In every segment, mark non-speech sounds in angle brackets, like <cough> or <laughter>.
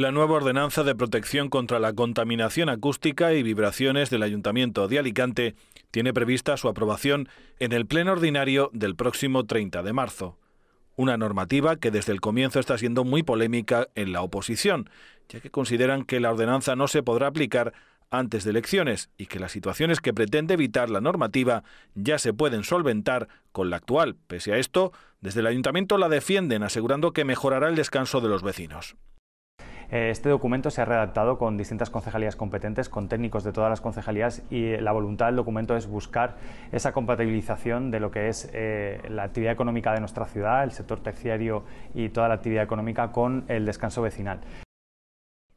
La nueva ordenanza de protección contra la contaminación acústica y vibraciones del Ayuntamiento de Alicante tiene prevista su aprobación en el Pleno Ordinario del próximo 30 de marzo. Una normativa que desde el comienzo está siendo muy polémica en la oposición, ya que consideran que la ordenanza no se podrá aplicar antes de elecciones y que las situaciones que pretende evitar la normativa ya se pueden solventar con la actual. Pese a esto, desde el ayuntamiento la defienden asegurando que mejorará el descanso de los vecinos. Eh, este documento se ha redactado con distintas concejalías competentes, con técnicos de todas las concejalías y la voluntad del documento es buscar esa compatibilización de lo que es eh, la actividad económica de nuestra ciudad, el sector terciario y toda la actividad económica con el descanso vecinal.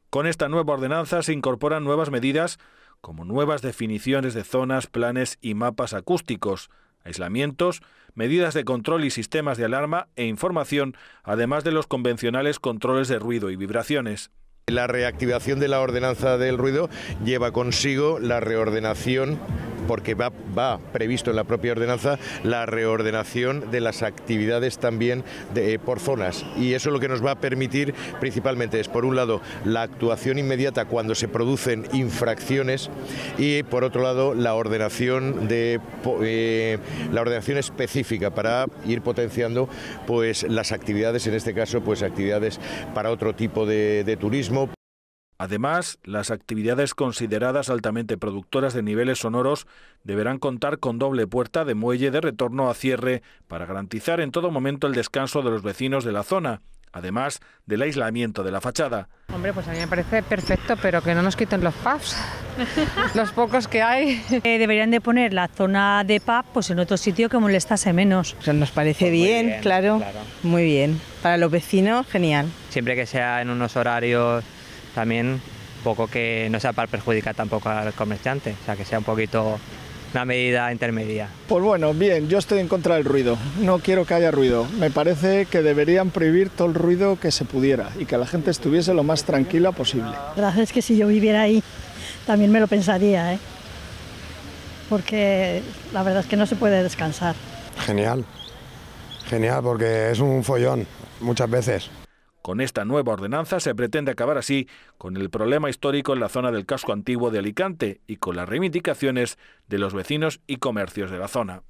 Con esta nueva ordenanza se incorporan nuevas medidas como nuevas definiciones de zonas, planes y mapas acústicos aislamientos, medidas de control y sistemas de alarma e información, además de los convencionales controles de ruido y vibraciones. La reactivación de la ordenanza del ruido lleva consigo la reordenación porque va, previsto en la propia ordenanza la reordenación de las actividades también eh, por zonas. Y eso lo que nos va a permitir principalmente es, por un lado, la actuación inmediata cuando se producen infracciones y, por otro lado, la ordenación, de, eh, la ordenación específica para ir potenciando pues, las actividades, en este caso, pues actividades para otro tipo de turismo. Además, las actividades consideradas altamente productoras de niveles sonoros deberán contar con doble puerta de muelle de retorno a cierre para garantizar en todo momento el descanso de los vecinos de la zona, además del aislamiento de la fachada. Hombre, pues a mí me parece perfecto, pero que no nos quiten los pubs, <laughs> los pocos que hay. Eh, deberían de poner la zona de pub pues en otro sitio que molestase menos. nos parece pues bien, claro, muy bien. Para los vecinos, genial. Siempre que sea en unos horarios también poco que no sea para perjudicar tampoco al comerciante, o sea, que sea un poquito una medida intermedia. Pues bueno, bien, yo estoy en contra del ruido, no quiero que haya ruido. Me parece que deberían prohibir todo el ruido que se pudiera y que la gente estuviese lo más tranquila posible. La verdad es que si yo viviera ahí, también me lo pensaría, ¿eh? porque la verdad es que no se puede descansar. Genial, genial, porque es un follón muchas veces. Con esta nueva ordenanza se pretende acabar así con el problema histórico en la zona del casco antiguo de Alicante y con las reivindicaciones de los vecinos y comercios de la zona.